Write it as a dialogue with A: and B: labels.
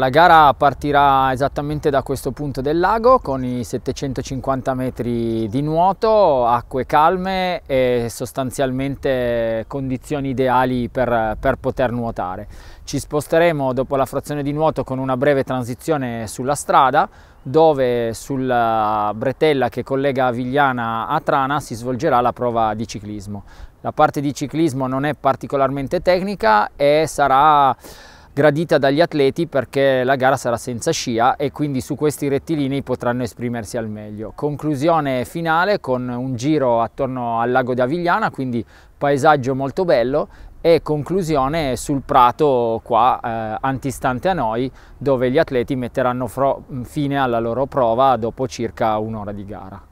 A: La gara partirà esattamente da questo punto del lago con i 750 metri di nuoto, acque calme e sostanzialmente condizioni ideali per, per, poter nuotare. Ci sposteremo dopo la frazione di nuoto con una breve transizione sulla strada dove sulla eh, bretella che collega Vigliana a Trana si svolgerà la prova di ciclismo. La parte di ciclismo non è particolarmente tecnica e sarà gradita dagli atleti perché la gara sarà senza scia e quindi su questi rettilinei potranno esprimersi al meglio. Conclusione finale con un giro attorno al lago di Avigliana, quindi paesaggio molto bello e conclusione sul prato qua eh, antistante a noi dove gli atleti metteranno fine alla loro prova dopo circa un'ora di gara.